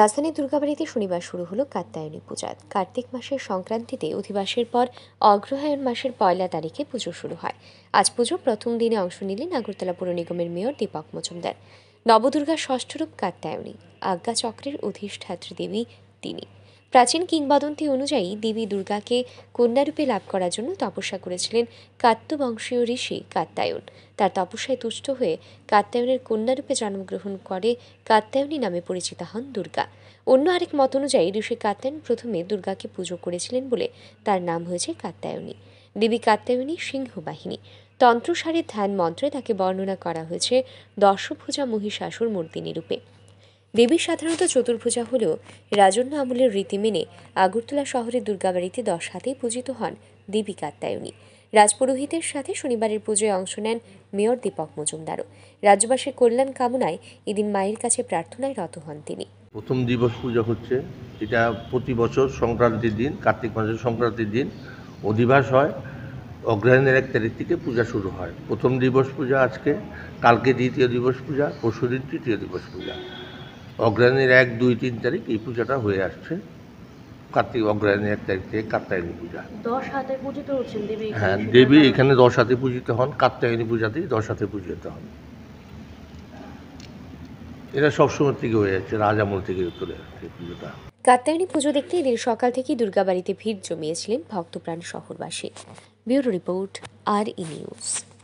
রাজধানী দুর্গাবাড়িতে শনিবার শুরু হলো কাত্যায়নী পূজা কার্তিক মাসের সংক্রান্তিতে অধিবাসের পর অগ্রহায়ণ মাসের পয়লা তারিখে পুজো শুরু হয় আজ পুজোর প্রথম দিনে অংশ নিলেন আগরতলা পৌর নিগমের মেয়র দীপক মজুমদার নবদুর্গার ষষ্ঠরূপ কাত্যায়নী আজ্ঞাচক্রের অধিষ্ঠাত্রী দেবী তিনি প্রাচীন কিংবদন্তি অনুযায়ী দেবী দুর্গাকে কন্যারূপে লাভ করার জন্য তপস্যা করেছিলেন কাত্যবংশীয় ঋষি কাত্যায়ন তার তপস্যায় তুষ্ট হয়ে কাত্যায়নের কন্যারূপে জন্মগ্রহণ করে কাত্যায়নী নামে পরিচিত হন দুর্গা অন্য আরেক মত অনুযায়ী ঋষি কাত্যায়ন প্রথমে দুর্গাকে পুজো করেছিলেন বলে তার নাম হয়েছে কাত্যায়নী দেবী কাত্যায়নী সিংহবাহিনী তন্ত্রসারের ধ্যান মন্ত্রে তাকে বর্ণনা করা হয়েছে দর্শভূজা মহিষাসুর মূর্তিনী রূপে দেবী সাধারণত চতুর্ভুজা হলেও রাজন্য আমলের রীতি মেনে আগরতলা শহরের দুর্গাবাড়িতে দশ হাতেই পূজিত হন দেবী কাত্তায়নী রাজপুরোহিতের সাথে শনিবারের পুজোয় অংশ নেন মেয়র দীপক মজুমদারও রাজ্যবাসীর কল্যাণ কামনায় এদিন মায়ের কাছে প্রার্থনায় রত হন তিনি প্রথম দিবস পুজো হচ্ছে এটা প্রতি বছর সংক্রান্তির দিন কার্তিক মাসের সংক্রান্তির দিন অধিবাস হয় অগ্রহায়ণের এক তারিখ থেকে পূজা শুরু হয় প্রথম দিবস পূজা আজকে কালকে দ্বিতীয় দিবস পূজা পরশুদিন তৃতীয় দিবস পূজা অগ্রহায়ণের এক দুই তিন তারিখ এই পূজাটা হয়ে আসছে কার্তিক অগ্রহায়ণের এক তারিখ থেকে কাত্তায়নী পূজা দশ হাতে পূজিত হচ্ছেন দেবী হ্যাঁ দেবী এখানে দশ হাতে পূজিত হন কাত্তায়নী পূজাতেই দশ হাতে পূজিত হন এটা সবসময় থেকে হয়ে যাচ্ছে রাজামল থেকে চলে আসছে পুজোটা কাত্তায়নী পুজো দেখতে এদিন সকাল থেকে দুর্গাবাড়িতে ভিড় জমিয়েছিলেন ভক্তপ্রাণ শহরবাসী ব্যুরো রিপোর্ট আর ই নিউজ